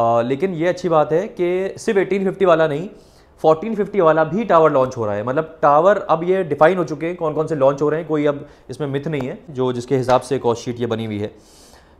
आ, लेकिन ये अच्छी बात है कि सिर्फ एटीन वाला नहीं 1450 वाला भी टावर लॉन्च हो रहा है मतलब टावर अब ये डिफाइन हो चुके हैं कौन कौन से लॉन्च हो रहे हैं कोई अब इसमें मिथ नहीं है जो जिसके हिसाब से कॉस्ट शीट ये बनी हुई है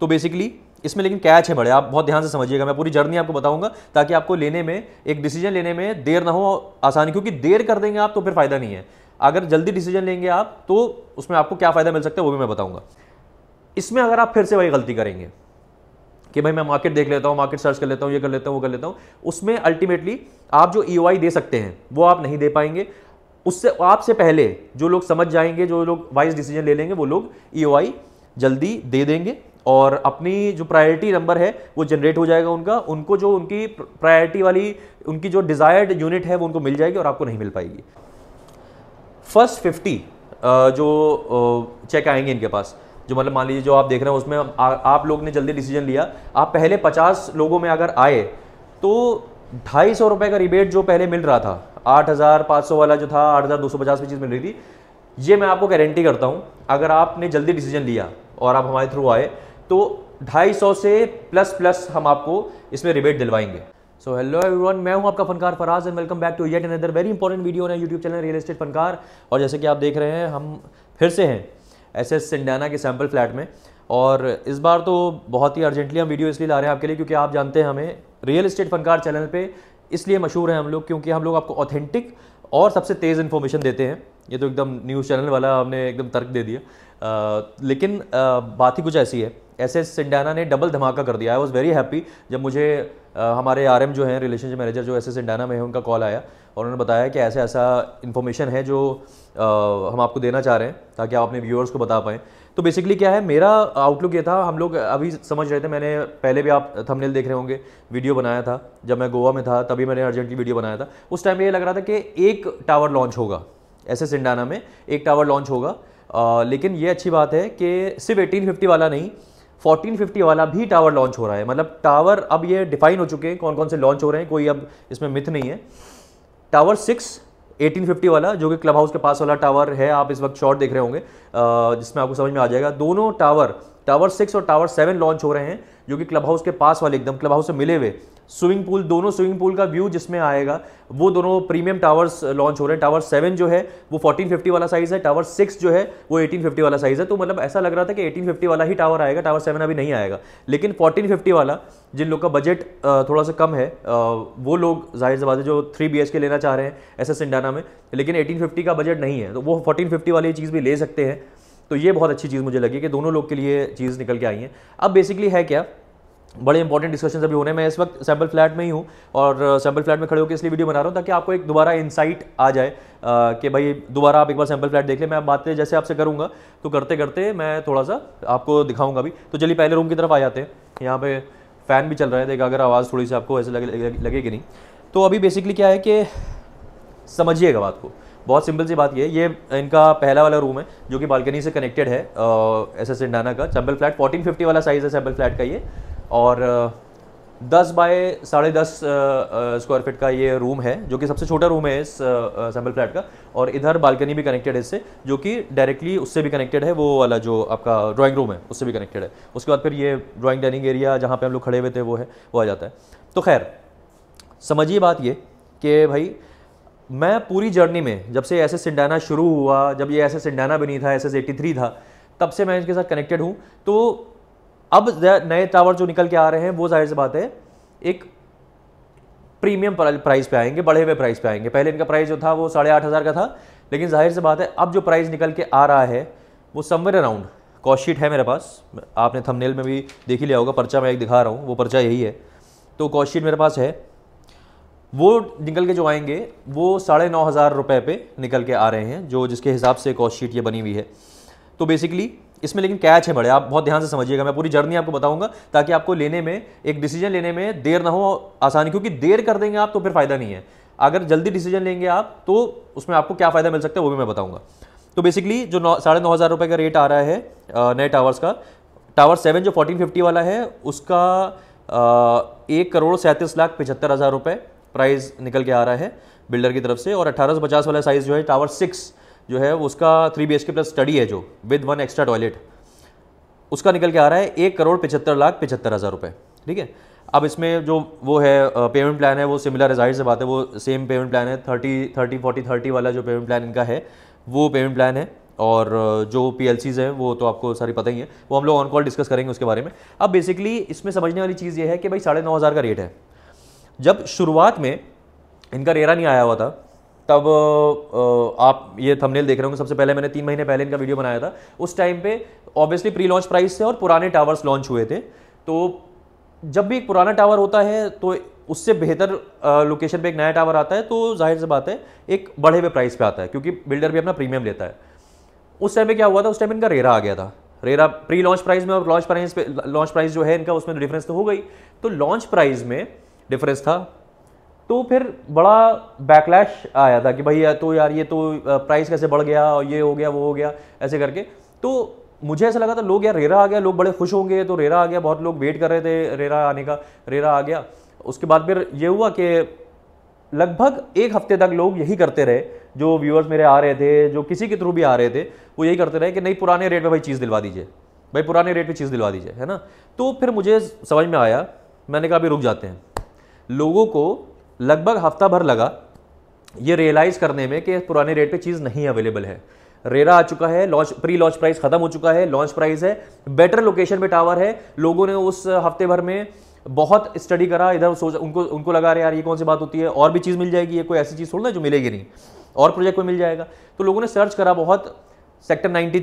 तो बेसिकली इसमें लेकिन कैच है बड़े आप बहुत ध्यान से समझिएगा मैं पूरी जर्नी आपको बताऊंगा ताकि आपको लेने में एक डिसीजन लेने में देर ना हो आसानी क्योंकि देर कर देंगे आप तो फिर फ़ायदा नहीं है अगर जल्दी डिसीजन लेंगे आप तो उसमें आपको क्या फ़ायदा मिल सकता है वो भी मैं बताऊंगा इसमें अगर आप फिर से वही गलती करेंगे कि भाई मैं मार्केट देख लेता हूँ मार्केट सर्च कर लेता हूँ ये कर लेता हूँ वो कर लेता हूँ उसमें अल्टीमेटली आप जो ई e दे सकते हैं वो आप नहीं दे पाएंगे उससे आपसे पहले जो लोग समझ जाएंगे जो लोग वाइज डिसीजन ले लेंगे वो लोग ई e जल्दी दे देंगे और अपनी जो प्रायोरिटी नंबर है वो जनरेट हो जाएगा उनका उनको जो उनकी प्रायोरिटी वाली उनकी जो डिज़ायर्ड यूनिट है वो उनको मिल जाएगी और आपको नहीं मिल पाएगी फर्स्ट फिफ्टी जो चेक आएंगे इनके पास जो मतलब मान लीजिए जो आप देख रहे हैं उसमें आ, आप लोग ने जल्दी डिसीजन लिया आप पहले पचास लोगों में अगर आए तो ढाई सौ रुपये का रिबेट जो पहले मिल रहा था आठ हज़ार पाँच सौ वाला जो था आठ हज़ार दो सौ पचास की चीज़ मिल रही थी ये मैं आपको गारंटी करता हूँ अगर आपने जल्दी डिसीजन लिया और आप हमारे थ्रू आए तो ढाई सौ से प्लस प्लस हम आपको इसमें रिबेट दिलवाएंगे सो हेलो एवरीवन मैं हूं आपका Fankaar Faraz and welcome back to yet another very important video है YouTube channel real estate Fankaar और जैसे कि आप देख रहे हैं हम फिर से हैं एस एस सिंडाना के सैम्पल फ्लैट में और इस बार तो बहुत ही अर्जेंटली हम वीडियो इसलिए ला रहे हैं आपके लिए क्योंकि आप जानते हैं हमें रियल इस्टेट फनकार चैनल पर इसलिए मशहूर हैं हम लोग क्योंकि हम लोग आपको ऑथेंटिक और सबसे तेज़ इन्फॉर्मेशन देते हैं ये तो एकदम न्यूज़ चैनल वाला हमने एकदम तर्क दे दिया आ, लेकिन आ, बात ही कुछ ऐसी है एस एस सिंडाना ने डबल धमाका कर दिया आई वॉज़ वेरी हैप्पी जब मुझे आ, हमारे आर जो हैं रिलेशनशिप मैनेजर जो एस एस सिंडाना में है उनका कॉल आया और उन्होंने बताया कि ऐसा ऐसा इन्फॉर्मेशन है जो हम आपको देना चाह रहे हैं ताकि आप अपने व्यूअर्स को बता पाएँ तो बेसिकली क्या है मेरा आउटलुक ये था हम लोग अभी समझ रहे थे मैंने पहले भी आप थंबनेल देख रहे होंगे वीडियो बनाया था जब मैं गोवा में था तभी मैंने अर्जेंटली वीडियो बनाया था उस टाइम ये लग रहा था कि एक टावर लॉन्च होगा ऐसे सिंडाना में एक टावर लॉन्च होगा आ, लेकिन ये अच्छी बात है कि सिर्फ एटीन वाला नहीं 1450 वाला भी टावर लॉन्च हो रहा है मतलब टावर अब ये डिफाइन हो चुके हैं कौन कौन से लॉन्च हो रहे हैं कोई अब इसमें मिथ नहीं है टावर सिक्स 1850 वाला जो कि क्लब हाउस के पास वाला टावर है आप इस वक्त शॉर्ट देख रहे होंगे जिसमें आपको समझ में आ जाएगा दोनों टावर टावर सिक्स और टावर सेवन लॉन्च हो रहे हैं जो कि क्लब हाउस के पास वाले एकदम क्लब हाउस से मिले हुए स्विमिंग पूल दोनों स्विमिंग पूल का व्यू जिसमें आएगा वो दोनों प्रीमियम टावर्स लॉन्च हो रहे हैं टावर सेवन जो है वो 1450 वाला साइज़ है टावर सिक्स जो है वो 1850 वाला साइज़ है तो मतलब ऐसा लग रहा था कि 1850 वाला ही टावर आएगा टावर सेवन अभी नहीं आएगा लेकिन 1450 वाला जिन लोग का बजट थोड़ा सा कम है वो लोग जाहिर से बात है जो थ्री बी के लेना चाह रहे हैं एस एस में लेकिन एटीन का बजट नहीं है तो वो फोर्टीन वाली चीज़ भी ले सकते हैं तो ये बहुत अच्छी चीज़ मुझे लगी कि दोनों लोग के लिए चीज़ निकल के आई है अब बेसिकली है क्या बड़े इंपॉर्टेंट डिस्कशन अभी होने मैं इस वक्त सैम्पल फ्लैट में ही हूँ और सैम्पल uh, फ्लैट में खड़े होकर इसलिए वीडियो बना रहा हूँ ताकि आपको एक दोबारा इनसाइट आ जाए uh, कि भाई दोबारा आप एक बार सैम्पल फ्लैट देख लें मैं बातें जैसे आपसे करूँगा तो करते करते मैं थोड़ा सा आपको दिखाऊंगा भी तो चलिए पहले रूम की तरफ आ जाते हैं यहाँ पे फ़ैन भी चल रहा है देखा अगर आवाज़ थोड़ी सी आपको ऐसे लगे लगेगी नहीं तो अभी बेसिकली क्या है कि समझिएगा बात को बहुत सिंपल सी बात ये ये इनका पहला वाला रूम है जो कि बालकनी से कनेक्टेड है एस एस इंडाना का चंबल फ्लैट फोर्टीन फिफ्टी वाला साइज़ है चंबल फ्लैट का ये और दस बाय साढ़े दस स्क्वायर फीट का ये रूम है जो कि सबसे छोटा रूम है इस सैम्पल फ्लैट का और इधर बालकनी भी कनेक्टेड है इससे जो कि डायरेक्टली उससे भी कनेक्टेड है वो वाला जो आपका ड्राइंग रूम है उससे भी कनेक्टेड है उसके बाद फिर ये ड्राइंग डाइनिंग एरिया जहाँ पे हम लोग खड़े हुए थे वो है वो आ जाता है तो खैर समझिए बात ये कि भाई मैं पूरी जर्नी में जब से एस एस सिंडाना शुरू हुआ जब ये एस एस सिंडाना भी नहीं था एस एस एटी थ्री था तब से मैं इनके साथ कनेक्टेड हूँ तो अब नए टावर जो निकल के आ रहे हैं वो जाहिर सी बात है एक प्रीमियम प्राइस पे आएंगे बढ़े हुए प्राइस पे आएंगे पहले इनका प्राइस जो था वो साढ़े आठ हज़ार का था लेकिन जाहिर सी बात है अब जो प्राइस निकल के आ रहा है वो समवेयर अराउंड कॉस्ट शीट है मेरे पास आपने थंबनेल में भी देख ही लिया होगा पर्चा मैं एक दिखा रहा हूँ वो पर्चा यही है तो कॉस्ट शीट मेरे पास है वो निकल के जो आएंगे वो साढ़े नौ हज़ार रुपये पे निकल के आ रहे हैं जो जिसके हिसाब से कॉस्ट शीट ये बनी हुई है तो बेसिकली इसमें लेकिन कैच है बड़े आप बहुत ध्यान से समझिएगा मैं पूरी जर्नी आपको बताऊंगा ताकि आपको लेने में एक डिसीजन लेने में देर ना हो आसानी क्योंकि देर कर देंगे आप तो फिर फ़ायदा नहीं है अगर जल्दी डिसीजन लेंगे आप तो उसमें आपको क्या फ़ायदा मिल सकता है वो भी मैं बताऊँगा तो बेसिकली जो नौ साढ़े नौ हज़ार रुपये का रेट आ रहा है नए टावर्स का टावर सेवन जो फोर्टीन फिफ्टी वाला है उसका एक करोड़ सैंतीस लाख पचहत्तर हज़ार रुपये प्राइस निकल के आ रहा है बिल्डर की तरफ से और अट्ठारह वाला साइज़ जो है टावर सिक्स जो है उसका थ्री बी प्लस स्टडी है जो विद वन एक्स्ट्रा टॉयलेट उसका निकल के आ रहा है एक करोड़ पचहत्तर लाख पचहत्तर हज़ार रुपये ठीक है अब इसमें जो वो है पेमेंट प्लान है वो सिमिलर है जाहिर से बात है वो सेम पेमेंट प्लान है थर्टी थर्टी फोर्टी थर्टी वाला जो पेमेंट प्लान इनका है वो पेमेंट प्लान है और जो पी हैं वो तो आपको सारी पता ही है वो हम लोग ऑन कॉल डिस्कस करेंगे उसके बारे में अब बेसिकली इसमें समझने वाली चीज़ ये है कि भाई साढ़े नौ हज़ार का रेट है जब शुरुआत में इनका रेरा नहीं आया हुआ था तब आप ये थंबनेल देख रहे होंगे सबसे पहले मैंने तीन महीने पहले इनका वीडियो बनाया था उस टाइम पे ऑब्वियसली प्री लॉन्च प्राइस थे और पुराने टावर्स लॉन्च हुए थे तो जब भी एक पुराना टावर होता है तो उससे बेहतर लोकेशन पे एक नया टावर आता है तो जाहिर सी बात है एक बढ़े हुए प्राइस पे आता है क्योंकि बिल्डर भी अपना प्रीमियम लेता है उस टाइम पे क्या हुआ था उस टाइम इनका रेरा आ गया था रेरा प्री लॉन्च प्राइस में और लॉन्च प्राइस पे लॉन्च प्राइस जो है इनका उसमें डिफरेंस तो हो गई तो लॉन्च प्राइस में डिफरेंस था तो फिर बड़ा बैकलैश आया था कि भैया तो यार ये तो प्राइस कैसे बढ़ गया और ये हो गया वो हो गया ऐसे करके तो मुझे ऐसा लगा था लोग यार रेरा आ गया लोग बड़े खुश होंगे तो रेरा आ गया बहुत लोग वेट कर रहे थे रेरा आने का रेरा आ गया उसके बाद फिर ये हुआ कि लगभग एक हफ्ते तक लोग यही करते रहे जो व्यूअर्स मेरे आ रहे थे जो किसी के थ्रू भी आ रहे थे वो यही करते रहे कि नहीं पुराने रेट पर भाई चीज़ दिलवा दीजिए भाई पुराने रेट पर चीज़ दिलवा दीजिए है ना तो फिर मुझे समझ में आया मैंने कहा अभी रुक जाते हैं लोगों को लगभग हफ्ता भर लगा ये रियलाइज़ करने में कि पुराने रेट पे चीज़ नहीं अवेलेबल है रेरा आ चुका है लॉन्च प्री लॉन्च प्राइस खत्म हो चुका है लॉन्च प्राइस है बेटर लोकेशन पे टावर है लोगों ने उस हफ्ते भर में बहुत स्टडी करा इधर सोचा उनको उनको लगा रहे यार ये कौन सी बात होती है और भी चीज़ मिल जाएगी ये कोई ऐसी चीज़ थोड़ी ना जो मिलेगी नहीं और प्रोजेक्ट में मिल जाएगा तो लोगों ने सर्च करा बहुत सेक्टर नाइन्टी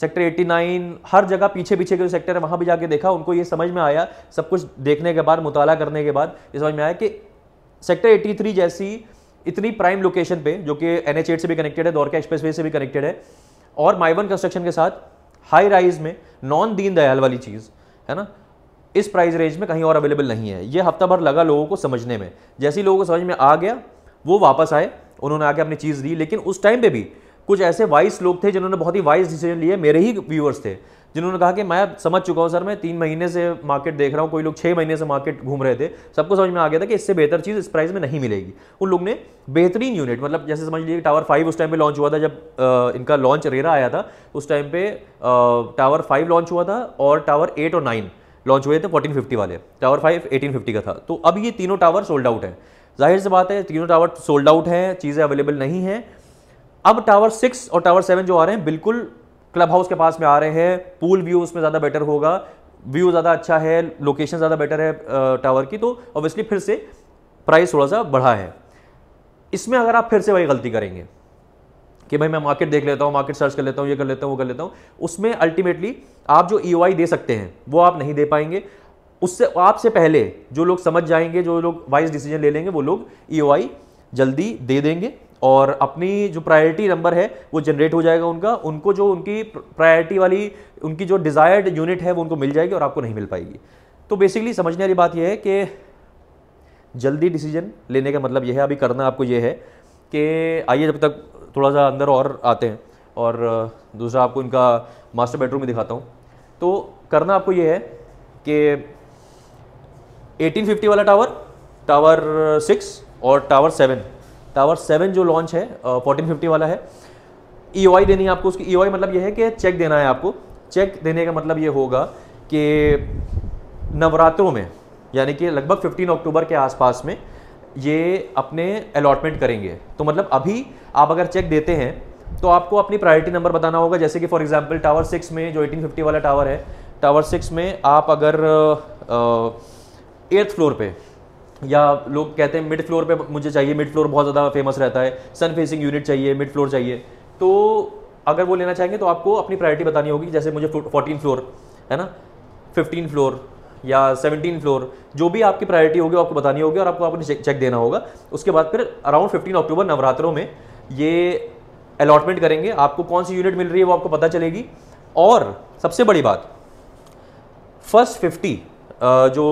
सेक्टर 89 हर जगह पीछे पीछे के जो सेक्टर है वहाँ भी जाके देखा उनको ये समझ में आया सब कुछ देखने के बाद मुताला करने के बाद ये समझ में आया कि सेक्टर 83 जैसी इतनी प्राइम लोकेशन पे जो कि एन से भी कनेक्टेड है दौरका एक्सप्रेस से भी कनेक्टेड है और माइवन कंस्ट्रक्शन के साथ हाई राइज में नॉन दीन दयाल वाली चीज़ है ना इस प्राइस रेंज में कहीं और अवेलेबल नहीं है ये हफ्ता भर लगा लोगों को समझने में जैसे ही लोगों को समझ में आ गया वो वापस आए उन्होंने आके अपनी चीज़ दी लेकिन उस टाइम पे भी कुछ ऐसे वाइस लोग थे जिन्होंने बहुत ही वाइस डिसीजन लिए मेरे ही व्यूअर्स थे जिन्होंने कहा कि मैं समझ चुका हूँ सर मैं तीन महीने से मार्केट देख रहा हूँ कोई लोग छः महीने से मार्केट घूम रहे थे सबको समझ में आ गया था कि इससे बेहतर चीज़ इस प्राइस में नहीं मिलेगी उन लोग ने बेहतरीन यूनिट मतलब जैसे समझ लीजिए टावर फाइव उस टाइम पे लॉन्च हुआ था जब इनका लॉन्च रेरा आया था उस टाइम पे टावर फाइव लॉन्च हुआ था और टावर एट और नाइन लॉन्च हुए थे फोर्टीन फिफ्टी वाले टावर फाइव एटीन फिफ्टी का था तो अब ये तीनों टावर सोल्ड आउट है जाहिर सी बात है तीनों टावर सोल्ड आउट हैं चीज़ें अवेलेबल नहीं हैं अब टावर सिक्स और टावर सेवन जो आ रहे हैं बिल्कुल क्लब हाउस के पास में आ रहे हैं पूल व्यू उसमें ज़्यादा बेटर होगा व्यू ज़्यादा अच्छा है लोकेशन ज़्यादा बेटर है टावर की तो ऑब्वियसली फिर से प्राइस थोड़ा सा बढ़ा है इसमें अगर आप फिर से वही गलती करेंगे कि भाई मैं मार्केट देख लेता हूँ मार्केट सर्च कर लेता हूँ ये कर लेता हूँ वो कर लेता हूँ उसमें अल्टीमेटली आप जो ई e दे सकते हैं वो आप नहीं दे पाएंगे उससे आपसे पहले जो लोग समझ जाएंगे जो लोग वाइज डिसीजन ले लेंगे वो लोग ई e जल्दी दे देंगे और अपनी जो प्रायोरिटी नंबर है वो जनरेट हो जाएगा उनका उनको जो उनकी प्रायोरिटी वाली उनकी जो डिज़ायर्ड यूनिट है वो उनको मिल जाएगी और आपको नहीं मिल पाएगी तो बेसिकली समझने वाली बात यह है कि जल्दी डिसीजन लेने का मतलब यह है अभी करना आपको ये है कि आइए जब तक थोड़ा सा अंदर और आते हैं और दूसरा आपको इनका मास्टर बेडरूम भी दिखाता हूँ तो करना आपको ये है कि 1850 वाला टावर टावर सिक्स और टावर सेवन टावर सेवन जो लॉन्च है फोर्टीन फिफ्टी वाला है ई e देनी है आपको उसकी ई e मतलब ये है कि चेक देना है आपको चेक देने का मतलब ये होगा कि नवरात्रों में यानी कि लगभग 15 अक्टूबर के आसपास में ये अपने अलॉटमेंट करेंगे तो मतलब अभी आप अगर चेक देते हैं तो आपको अपनी प्रायोरिटी नंबर बताना होगा जैसे कि फॉर एग्जांपल टावर सिक्स में जो 1850 वाला टावर है टावर सिक्स में आप अगर एट्थ फ्लोर पे या लोग कहते हैं मिड फ्लोर पे मुझे चाहिए मिड फ्लोर बहुत ज़्यादा फेमस रहता है सन फेसिंग यूनिट चाहिए मिड फ्लोर चाहिए तो अगर वो लेना चाहेंगे तो आपको अपनी प्रायोरिटी बतानी होगी जैसे मुझे फोर्टीन फ्लोर है ना फिफ्टीन फ्लोर या सेवनटीन फ्लोर जो भी आपकी प्रायोरिटी होगी आपको बतानी होगी और आपको आपने चेक देना होगा उसके बाद फिर अराउंड फिफ्टीन अक्टूबर नवरात्रों में ये अलॉटमेंट करेंगे आपको कौन सी यूनिट मिल रही है वो आपको पता चलेगी और सबसे बड़ी बात फर्स्ट फिफ्टी जो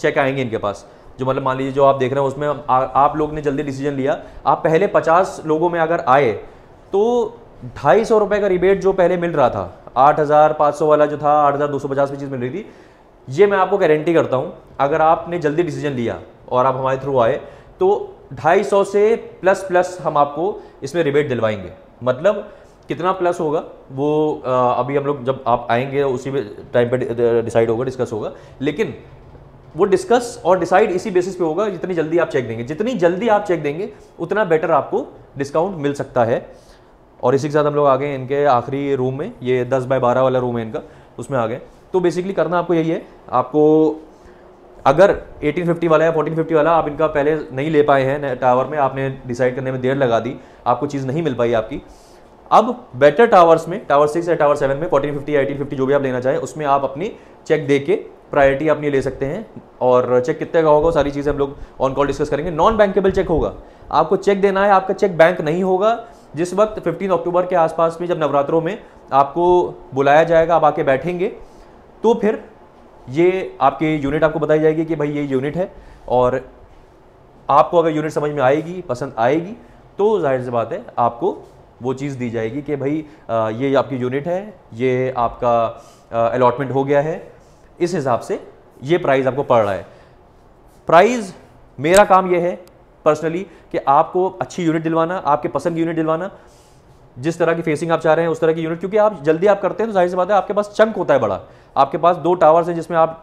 चेक आएंगे इनके पास जो मतलब मान लीजिए जो आप देख रहे हैं उसमें आ, आप लोग ने जल्दी डिसीजन लिया आप पहले पचास लोगों में अगर आए तो ढाई सौ रुपये का रिबेट जो पहले मिल रहा था आठ हज़ार पाँच सौ वाला जो था आठ हज़ार दो सौ पचास में चीज़ मिल रही थी ये मैं आपको गारंटी करता हूँ अगर आपने जल्दी डिसीजन लिया और आप हमारे थ्रू आए तो ढाई सौ से प्लस प्लस हम आपको इसमें रिबेट दिलवाएंगे मतलब कितना प्लस होगा वो आ, अभी हम लोग जब आप आएंगे उसी में टाइम पे डिसाइड होगा डिस्कस होगा लेकिन वो डिस्कस और डिसाइड इसी बेसिस पे होगा जितनी जल्दी आप चेक देंगे जितनी जल्दी आप चेक देंगे उतना बेटर आपको डिस्काउंट मिल सकता है और इसी के साथ हम लोग आ गए इनके आखिरी रूम में ये दस बाय बारह वाला रूम है इनका उसमें आ गए तो बेसिकली करना आपको यही है आपको अगर 1850 वाला या 1450 वाला आप इनका पहले नहीं ले पाए हैं टावर में आपने डिसाइड करने में देर लगा दी आपको चीज़ नहीं मिल पाई आपकी अब बेटर टावर्स में टावर सिक्स या टावर सेवन में 1450 या 1850 जो भी आप लेना चाहें उसमें आप अपनी चेक दे के प्रायोरिटी आप नहीं ले सकते हैं और चेक कितने का होगा सारी चीज़ें हम लोग ऑन कॉल डिस्कस करेंगे नॉन बैंकेबल चेक होगा आपको चेक देना है आपका चेक बैंक नहीं होगा जिस वक्त 15 अक्टूबर के आसपास में जब नवरात्रों में आपको बुलाया जाएगा आप आके बैठेंगे तो फिर ये आपके यूनिट आपको बताई जाएगी कि भाई ये यूनिट है और आपको अगर यूनिट समझ में आएगी पसंद आएगी तो जाहिर सी बात है आपको वो चीज़ दी जाएगी कि भाई ये आपकी यूनिट है ये आपका अलॉटमेंट हो गया है इस हिसाब से ये प्राइस आपको पड़ रहा है प्राइस मेरा काम ये है पर्सनली कि आपको अच्छी यूनिट दिलवाना आपके पसंद की यूनिट दिलवाना जिस तरह की फेसिंग आप चाह रहे हैं उस तरह की यूनिट क्योंकि आप जल्दी आप करते हैं तो जाहिर सी बात है आपके पास चंक होता है बड़ा आपके पास दो टावर्स हैं जिसमें आप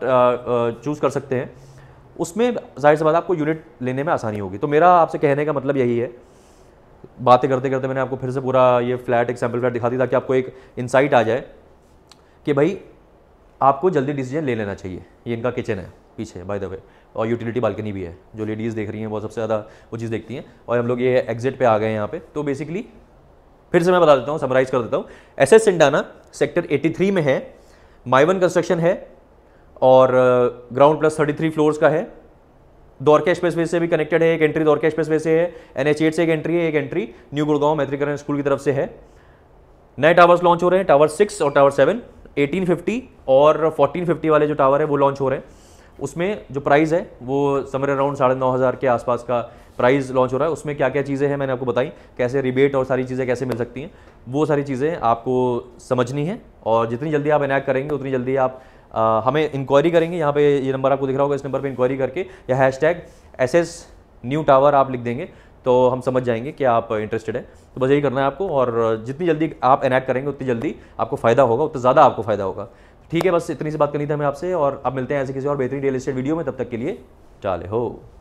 चूज़ कर सकते हैं उसमें जाहिर सी बात आपको यूनिट लेने में आसानी होगी तो मेरा आपसे कहने का मतलब यही है बातें करते करते मैंने आपको फिर से पूरा ये फ्लैट एग्जाम्पल फ्लैट दिखा दिया ताकि आपको एक इंसाइट आ जाए कि भाई आपको जल्दी डिसीजन ले लेना चाहिए ये इनका किचन है पीछे बाय द वे और यूटिलिटी बालकनी भी है जो लेडीज़ देख रही हैं वो सबसे ज़्यादा वो चीज़ देखती हैं और हम लोग ये एग्जिट पे आ गए हैं यहाँ पे तो बेसिकली फिर से मैं बता देता हूँ समराइज कर देता हूँ एस एस सिंडाना सेक्टर 83 में है माइवन कंस्ट्रक्शन है और ग्राउंड प्लस 33 फ्लोर्स का है दौर के एक्सप्रेस से भी कनेक्टेड है एक एंट्री दौर के एक्सप्रेस से है एन एच एट से एक एंट्री है एक एंट्री न्यू गुड़गांव मैत्रीकरण स्कूल की तरफ से है नए टावर्स लॉन्च हो रहे हैं टावर सिक्स और टावर सेवन 1850 और 1450 वाले जो टावर है वो लॉन्च हो रहे हैं उसमें जो प्राइस है वो समर अराउंड साढ़े नौ हज़ार के आसपास का प्राइस लॉन्च हो रहा है उसमें क्या क्या चीज़ें हैं मैंने आपको बताई कैसे रिबेट और सारी चीज़ें कैसे मिल सकती हैं वो सारी चीज़ें आपको समझनी है और जितनी जल्दी आप इनैक्ट करेंगे उतनी जल्दी आप आ, हमें इंक्वायरी करेंगे यहाँ पे ये नंबर आपको दिख रहा होगा इस नंबर पे इंक्वायरी करके या hashtag S S new tower आप लिख देंगे तो हम समझ जाएंगे कि आप इंटरेस्टेड हैं तो बस यही करना है आपको और जितनी जल्दी आप एनैक्ट करेंगे उतनी जल्दी आपको फ़ायदा होगा उतना ज़्यादा आपको फ़ायदा होगा ठीक है बस इतनी सी बात करनी थी हमें आपसे और अब मिलते हैं ऐसे किसी और बेहतरीन रियल स्टेट वीडियो में तब तक के लिए चाले हो